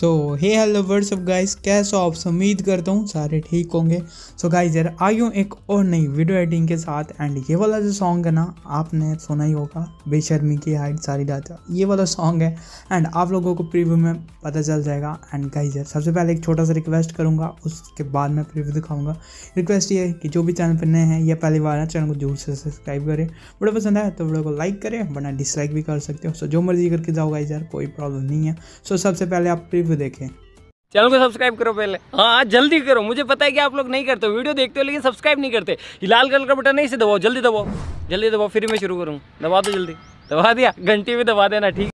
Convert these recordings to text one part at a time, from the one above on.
सो hey hello what's up guys कैसे हो आप उम्मीद करता हूँ सारे ठीक होंगे सो गाइस यार आई हूँ एक और नई वीडियो एडिटिंग के साथ एंड ये वाला जो सॉन्ग है ना आपने सुना ही होगा बेशर्मी की हाइट सारी रात ये वाला सॉन्ग है एंड आप लोगों को प्रीव्यू में पता चल जाएगा एंड गाइस यार सबसे पहले एक छोटा सा रिक्वेस्ट करूँगा उसके बाद मैं प्रीव्यू दिखाऊँगा रिक्वेस्ट ये है कि जो भी चैनल पर नए हैं या पहली बार चैनल को जरूर से सब्सक्राइब करें वीडियो पसंद आए तो वीडियो को लाइक करें वरना डिसलाइक भी कर सकते हो सो जो मर्जी करके जाओ गाइजर यार कोई प्रॉब्लम नहीं है सो सबसे पहले आप प्रिव्यू रिव्यू देखें चैनल को सब्सक्राइब करो पहले हाँ जल्दी करो मुझे पता है कि आप लोग नहीं करते वीडियो देखते हो लेकिन सब्सक्राइब नहीं करते ये लाल कलर का बटन नहीं से दबाओ जल्दी दबाओ जल्दी दबाओ फिर मैं शुरू करूँ दबा दो जल्दी दबा दिया घंटी भी दबा देना ठीक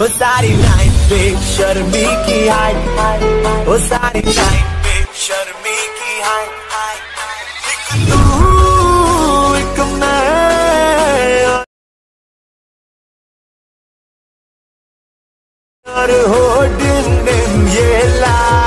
वो सारी नाइट पे शर्मी की हाय वो सारी नाइट पे शर्मी की हाय और हो दिन दिन ये ला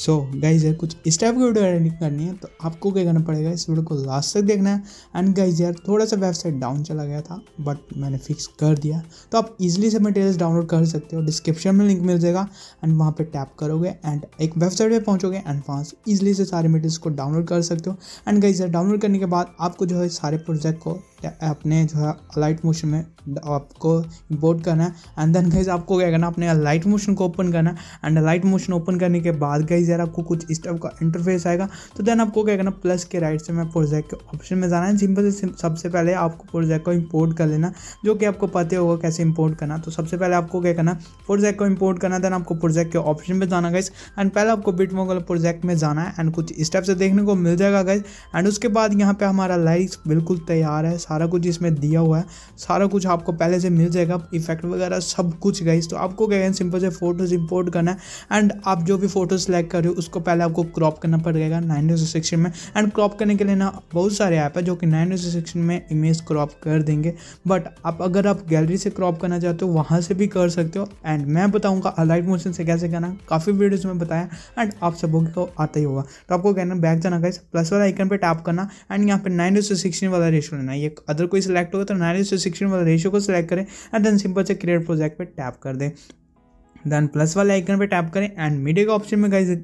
सो गाइज यार कुछ इस टाइप की वीडियो एडिटिंग करनी है तो आपको क्या करना पड़ेगा इस वीडियो को लास्ट तक देखना है एंड गाइज यार थोड़ा सा वेबसाइट डाउन चला गया था बट मैंने फिक्स कर दिया तो आप इजिली से मटेरियल्स डाउनलोड कर सकते हो डिस्क्रिप्शन में लिंक मिल जाएगा एंड वहाँ पर टैप करोगे एंड एक वेबसाइट पर पहुँचोगे एंड वहाँ से ईजिली से सारे मटेरियल्स को डाउनलोड कर सकते हो एंड गाइज यार डाउनलोड करने के बाद आपको जो है सारे प्रोजेक्ट को अपने जो है लाइट मोशन में आपको इम्पोर्ट करना है एंड देन गाइज आपको क्या करना अपने लाइट मोशन को ओपन करना है एंड लाइट मोशन ओपन करने के बाद गाइज यार आपको कुछ इस टाइप का इंटरफेस आएगा तो देन आपको क्या करना प्लस के राइट से मैं प्रोजेक्ट के ऑप्शन में जाना है सिंपल से सबसे पहले आपको प्रोजेक्ट को इम्पोर्ट कर लेना जो कि आपको पता होगा कैसे इम्पोर्ट करना तो सबसे पहले आपको क्या करना प्रोजेक्ट को इम्पोर्ट करना देन आपको प्रोजेक्ट के ऑप्शन में जाना गाइज एंड पहले आपको बिट मोगल प्रोजेक्ट में जाना है एंड कुछ इस टाइप से देखने को मिल जाएगा गाइज एंड उसके बाद यहाँ पर हमारा लाइट बिल्कुल तैयार है सारा कुछ इसमें दिया हुआ है सारा कुछ आपको पहले से मिल जाएगा इफेक्ट वगैरह सब कुछ गई तो आपको गए सिंपल से फोटोज़ इंपोर्ट करना है एंड आप जो भी फोटो सेलेक्ट कर रहे हो उसको पहले आपको क्रॉप करना पड़ेगा नाइन सेक्शन में एंड क्रॉप करने के लिए ना बहुत सारे ऐप है जो कि नाइन सेक्शन में इमेज क्रॉप कर देंगे बट आप अगर आप गैलरी से क्रॉप करना चाहते हो वहाँ से भी कर सकते हो एंड मैं बताऊँगा अलाइट मोशन से कैसे करना काफ़ी वीडियोज़ में बताया एंड आप सबों को आता ही होगा तो आपको कहना बैक जाना गाइस प्लस वाला आइकन पर टैप करना एंड यहाँ पर नाइन सिक्सटीन वाला रेशो लेना ये अदर कोई सिलेक्ट होगा तो नाइन इज टू सिक्सटीन वाला रेशियो को सिलेक्ट करें एंड देन सिंपल से क्रिएट प्रोजेक्ट पर टैप कर दें देन प्लस वाले आइकन पे टैप करें एंड मीडिया के ऑप्शन में गए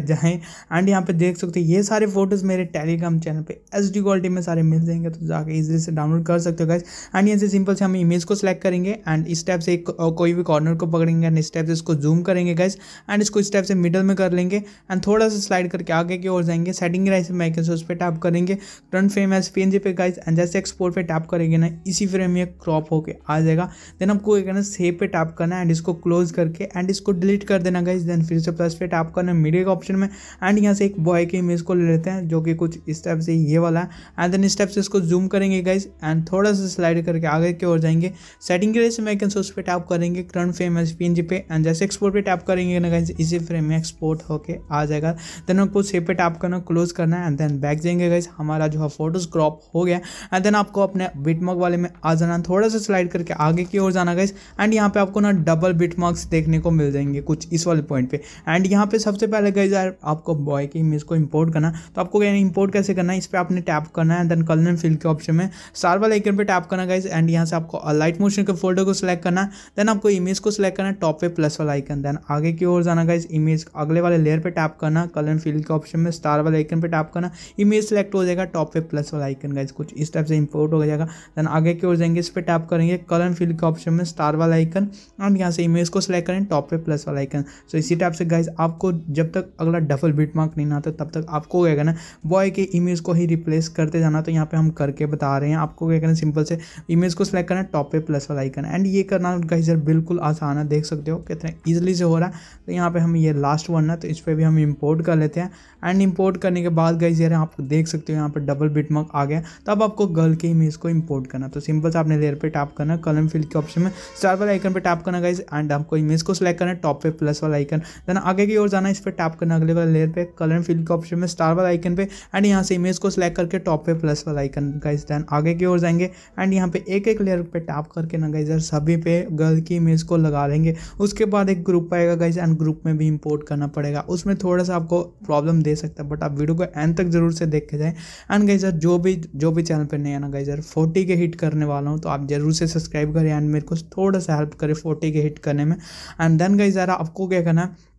जाएँ एंड यहाँ पे देख सकते हैं ये सारे फोटोज़ मेरे टेलीग्राम चैनल पे एच डी क्वालिटी में सारे मिल जाएंगे तो जाकर ईजिली से डाउनलोड कर सकते हो गाइज एंड यहाँ से सिंपल से हम इमेज को सिलेक्ट करेंगे एंड इस टाइप से एक कोई भी कॉर्नर को पकड़ेंगे एंड इस टाइप से इसको जूम करेंगे गाइज एंड इसको इस टाइप से मिडल में कर लेंगे एंड थोड़ा सा स्लाइड करके आगे की ओर जाएंगे सेटिंग राइस आइकन से उस पर टैप करेंगे front frame as P N G पे गाइज एंड जैसे एक्सपोर्ट पर टैप करेंगे ना इसी फ्रेम में क्रॉप होकर आ जाएगा देन आपको क्या करना सेव पे टैप करना है एंड इसको क्लोज करके करके एंड इसको डिलीट कर देना गाइज देन फिर से प्लस फेट आप करना मीडिया के ऑप्शन में एंड यहाँ से एक बॉय के इमेज को ले लेते हैं जो कि कुछ इस टाइप से ये वाला है एंड देन इस टाइप से इसको जूम करेंगे गाइज एंड थोड़ा सा स्लाइड करके आगे की ओर जाएंगे सेटिंग के लिए मैं कैंसो उस पर टैप करेंगे करंट फ्रेम एस पी पे एंड जैसे एक्सपोर्ट पर टैप करेंगे ना गाइज इसी फ्रेम में एक्सपोर्ट होकर आ जाएगा देन आपको सेव पे टैप करना क्लोज करना है एंड देन बैक जाएंगे गाइज हमारा जो है फोटोज क्रॉप हो गया एंड देन आपको अपने बिटमॉक वाले में आ जाना थोड़ा सा स्लाइड करके आगे की ओर जाना गाइज एंड यहाँ पे आपको ना डबल बिटमॉक्स देख देखने को मिल जाएंगे कुछ इस वाले पॉइंट पे एंड यहाँ पे सबसे पहले गए यार आपको बॉय की इमेज को इंपोर्ट करना तो आपको इंपोर्ट कैसे करना है इस पर आपने टैप करना है देन कलर एंड फिल के ऑप्शन में स्टार वाले आइकन पे टैप करना गाइज एंड यहाँ से आपको लाइट मोशन के फोल्डर को सिलेक्ट करना देन आपको इमेज को सिलेक्ट करना टॉप पे प्लस वाला आइकन देन आगे की ओर जाना गाइज इमेज अगले वाले लेयर पर टैप करना कलर एंड फिल के ऑप्शन में स्टार वाले आइकन पर टैप करना इमेज सेलेक्ट हो जाएगा टॉप पे प्लस वाला आइकन गाइज कुछ इस टाइप से इंपोर्ट हो जाएगा देन आगे की ओर जाएंगे इस पर टैप करेंगे कलर एंड फिल के ऑप्शन में स्टार वाला आइकन एंड यहाँ से इमेज को सिलेक्ट करें टॉप पे प्लस वाला आइकन सो इसी टाइप से गाइज आपको जब तक अगला डबल बीट मार्क नहीं आता तब तक आपको क्या करना है कि इमेज को ही रिप्लेस करते जाना तो यहाँ पे हम करके बता रहे हैं आपको क्या करना सिंपल से इमेज को सिलेक्ट करना टॉप पे प्लस वाला आइकन एंड ये करना गाइज बिल्कुल आसान है देख सकते हो कितना ईजिली से हो रहा है तो यहाँ पर हम ये लास्ट वन है तो इस पर भी हम इम्पोर्ट कर लेते हैं एंड इम्पोर्ट करने के बाद गाइज यार आप देख सकते हो यहाँ पर डबल बीट मार्क आ गया तब आपको गर्ल के इमेज को इम्पोर्ट करना तो सिंपल से आपने लेयर पर टैप करना कलम फिल के ऑप्शन में स्टार वाला आइकन पर टैप करना गाइज एंड आपको इमेज इसको सेलेक्ट करना टॉप पे प्लस वाला आइकन देन आगे की ओर जाना इस पर टैप करना अगले वाले लेयर पे कलर एंड फील्ड के ऑप्शन में स्टार वाला आइकन पे एंड यहाँ से इमेज को सेलेक्ट करके टॉप पे प्लस वाला आइकन इस देन आगे की ओर जाएंगे एंड यहाँ पे एक एक लेयर पे टैप करके ना गाइजर सभी पे गर्ल की इमेज को लगा लेंगे उसके बाद एक ग्रुप आएगा गाइज एंड ग्रुप में भी इंपोर्ट करना पड़ेगा उसमें थोड़ा सा आपको प्रॉब्लम दे सकता है बट आप वीडियो को एंड तक जरूर से देख के जाए एंड गाइज जो भी जो भी चैनल पर नहीं आना गाइज फोर्टी के हिट करने वाला हूँ तो आप जरूर से सब्सक्राइब करें एंड मेरे को थोड़ा सा हेल्प करें फोर्टी के हिट करने में एंड देन गई ज़रा आपको क्या करना है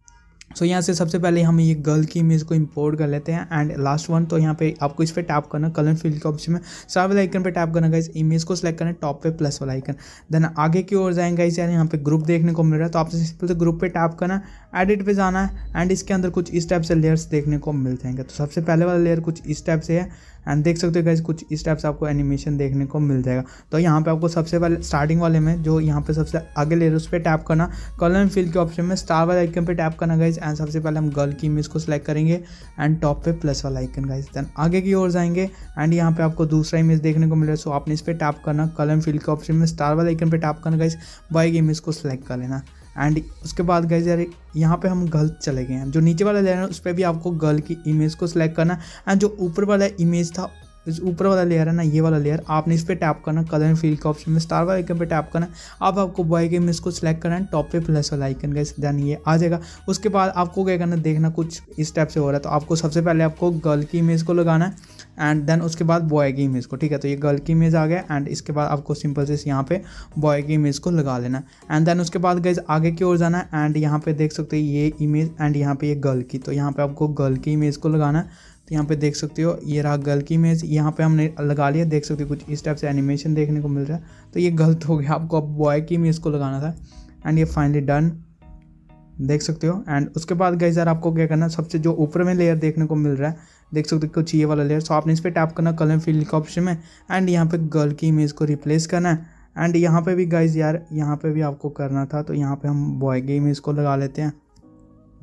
सो so, यहाँ से सबसे पहले हम ये गर्ल की इमेज को इंपोर्ट कर लेते हैं एंड लास्ट वन तो यहाँ पे आपको इस पर टैप करना कलर फील्ड के ऑप्शन में सारे वाले आइकन पे टैप करना गाइज इमेज को सिलेक्ट करना टॉप पे प्लस वाला आइकन देन आगे की ओर जाएंगे गाइज यार यहाँ पे ग्रुप देखने को मिल रहा है तो आपसे सिंपल से ग्रुप पे टैप करना एडिट पर जाना है एंड इसके अंदर कुछ इस टाइप से लेयर्स देखने को मिल जाएंगे तो सबसे पहले वाला लेयर कुछ इस टाइप से है एंड देख सकते हो गाइज कुछ इस टाइप से आपको एनिमेशन देखने को मिल जाएगा तो यहाँ पे आपको सबसे पहले स्टार्टिंग वाले में जो यहाँ पे सबसे आगे ले रहे उस पर टैप करना कलर फिल के ऑप्शन में स्टार वाला आइकन पे टैप करना गाइज एंड सबसे पहले हम गर्ल की इमेज को सिलेक्ट करेंगे एंड टॉप पे प्लस वाला आइकन गाइज देन आगे की ओर जाएंगे एंड यहाँ पे आपको दूसरा इमेज देखने को मिल रहा है सो आपने इस पर टैप करना कलर फिल के ऑप्शन में स्टार वाला आइकन पर टैप करना गाइज बाइक इमेज को सिलेक्ट कर लेना एंड उसके बाद गए यार यहाँ पे हम गर्ल चले गए हैं जो नीचे वाला लेयर है उस पर भी आपको गर्ल की इमेज को सिलेक्ट करना है एंड जो ऊपर वाला इमेज था इस ऊपर वाला लेयर है ना ये वाला लेयर आपने इस पर टैप करना कलर एंड फील के ऑप्शन में स्टार वाले आइकन पर टैप करना आप आपको बॉय गेम में इसको सेलेक्ट करना है टॉप पे प्लस वाला आइकन का सीधा ये आ जाएगा उसके बाद आपको क्या करना देखना कुछ इस टाइप से हो रहा है तो आपको सबसे पहले आपको गर्ल की इमेज को लगाना है एंड देन उसके बाद बॉय की इमेज को ठीक है तो ये गर्ल की इमेज आ गया एंड इसके बाद आपको सिंपल से यहाँ पे बॉय की इमेज को लगा लेना एंड देन उसके बाद गैज आगे की ओर जाना है एंड यहाँ पे देख सकते हो ये इमेज एंड यहाँ पे ये गर्ल की तो यहाँ पे आपको गर्ल की इमेज को लगाना है तो यहाँ पे देख सकते हो ये रहा गल की इमेज यहाँ पे हमने लगा लिया देख सकते हो कुछ इस टाइप से एनिमेशन देखने को मिल रहा है तो ये गलत हो गया आपको अब बॉय की इमेज को लगाना था एंड ये फाइनली डन देख सकते हो एंड उसके बाद गई यार आपको क्या करना सबसे जो ऊपर में लेयर देखने को मिल रहा है देख सकते हो कुछ ये वाला लेयर सो आपने इस पर टैप करना कलर फील्ड के ऑप्शन में एंड यहाँ पे गर्ल की इमेज को रिप्लेस करना है एंड यहाँ पे भी गाइज यार यहाँ पे भी आपको करना था तो यहाँ पे हम बॉय की इमेज को लगा लेते हैं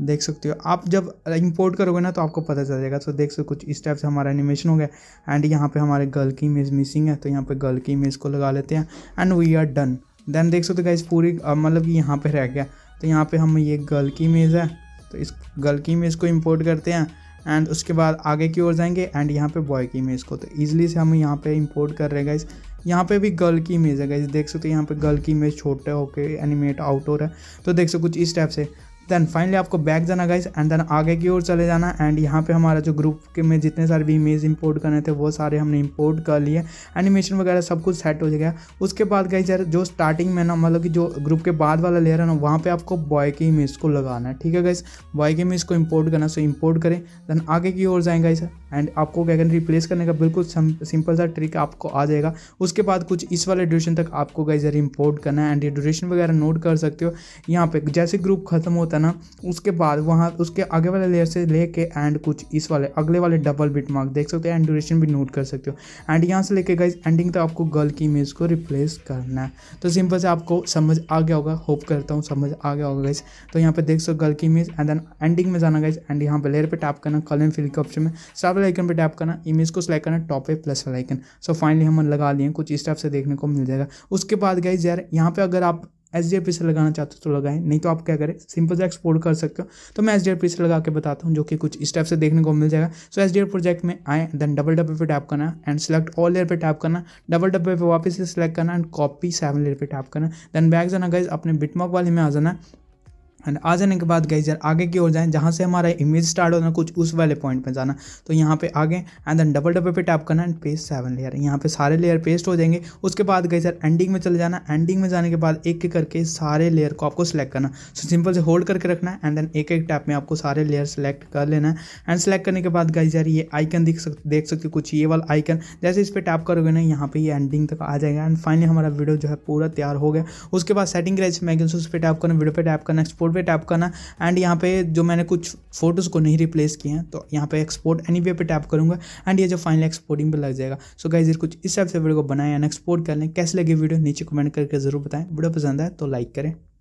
देख सकते हो आप जब इंपोर्ट करोगे ना तो आपको पता चल जाएगा तो देख सकते कुछ इस टाइप से हमारा एनिमेशन हो गया एंड यहाँ पे हमारे गर्ल की इमेज मिसिंग है तो यहाँ पे गर्ल की इमेज को लगा लेते हैं and we are done then देख सकते हो गाइज पूरी मतलब यहाँ पे रह गया तो यहाँ पे हम ये गर्ल की इमेज है तो इस गर्ल की इमेज को इम्पोर्ट करते हैं एंड उसके बाद आगे की ओर जाएंगे एंड यहाँ पे बॉय की इमेज को तो ईजिली से हम यहाँ पे इंपोर्ट कर रहे हैं गाइज यहाँ पे भी गर्ल की इमेज है गाइज देख सकते हो यहाँ पे गर्ल की इमेज छोटे होके एनिमेट आउट हो रहा है तो देख सकते कुछ इस टाइप से देन फाइनली आपको बैक जाना गाइस एंड देन आगे की ओर चले जाना एंड यहाँ पे हमारा जो ग्रुप के में जितने सारे भी इमेज इंपोर्ट करने थे वो सारे हमने इंपोर्ट कर लिए एनिमेशन वगैरह सब कुछ सेट हो गया उसके बाद गाइस यार जो स्टार्टिंग में ना मतलब कि जो ग्रुप के बाद वाला लेयर है ना वहाँ पर आपको बॉय की इमेज को लगाना है ठीक है गाइस बॉय की इमेज को इम्पोर्ट करना सो इम्पोर्ट करें देन आगे की ओर जाएँ गाइस एंड आपको क्या कहना रिप्लेस करने का बिल्कुल सिंपल सा ट्रिक आपको आ जाएगा उसके बाद कुछ इस वाले ड्यूरेशन तक आपको गाइस यार इम्पोर्ट करना है एंड ये ड्यूरेशन वगैरह नोट कर सकते हो यहाँ पर जैसे ग्रुप खत्म होता होता है ना उसके बाद वहाँ उसके आगे वाले लेयर से लेके एंड कुछ इस वाले अगले वाले डबल बिट मार्क देख सकते हो एंड ड्यूरेशन भी नोट कर सकते हो एंड यहाँ से लेके गए एंडिंग तक आपको गर्ल की इमेज को रिप्लेस करना है तो सिंपल से आपको समझ आ गया होगा होप करता हूँ समझ आ गया होगा गाइस तो यहाँ पे देख हो गर्ल की इमेज एंड देन एंडिंग में जाना गाइस एंड यहाँ पर लेयर पर टैप करना कलर फिल के ऑप्शन में स्टार वाले आइकन टैप करना इमेज को सिलेक्ट करना टॉप पे प्लस वाला आइकन सो फाइनली हम लगा लिए कुछ इस टाइप से देखने को मिल जाएगा उसके बाद गाइज यार यहाँ पर अगर आप एस डी आर पी से लगाना चाहते हो तो लगाएं नहीं तो आप क्या करें सिंपल से एक्सपोर्ट कर सकते हो तो मैं एस डी आर पी से लगा के बताता हूँ जो कि कुछ स्टेप से देखने को मिल जाएगा so H D R project में आए देन डबल डब्बे पे टैप करना एंड सेलेक्ट ऑल लेयर पे टैप करना डबल डब्बे पे वापस से सेलेक्ट करना एंड कॉपी सेवन लेयर पे टैप करना देन बैग जाना गाइज अपने बिटमॉक वाले में आ जाना एंड आ जाने के बाद गई जर आगे की ओर जाएं जहाँ से हमारा इमेज स्टार्ट होना कुछ उस वाले पॉइंट पे जाना तो यहाँ पे आगे एंड देन डबल डबल पे टैप करना एंड पेस्ट सेवन लेयर यहाँ पे सारे लेयर पेस्ट हो जाएंगे उसके बाद गई सर एंडिंग में चले जाना एंडिंग में जाने के बाद एक एक करके सारे लेयर को आपको सिलेक्ट करना सो सिंपल से होल्ड करके रखना है एंड देन एक एक टैप में आपको सारे लेयर सेलेक्ट कर लेना है एंड सेलेक्ट करने के बाद गई ये आइकन देख सकते देख सकते कुछ ये वाला आइकन जैसे इस पर टैप करोगे ना यहाँ पर ये एंडिंग तक आ जाएगा एंड फाइनली हमारा वीडियो जो है पूरा तैयार हो गया उसके बाद सेटिंग रहे मैगन उस पर टैप करना वीडियो पर टैप करना एक्सपोर्ट एक्सपोर्ट पे टैप करना एंड यहाँ पे जो मैंने कुछ फोटोज़ को नहीं रिप्लेस किए हैं तो यहाँ पे एक्सपोर्ट एनी पर टैप करूँगा एंड ये जो फाइनल एक्सपोर्टिंग पे लग जाएगा सो गाइज ये कुछ इस टाइप से वीडियो को बनाएं एंड एक्सपोर्ट कर लें कैसे लगे वीडियो नीचे कमेंट करके जरूर बताएं वीडियो पसंद आए तो लाइक करें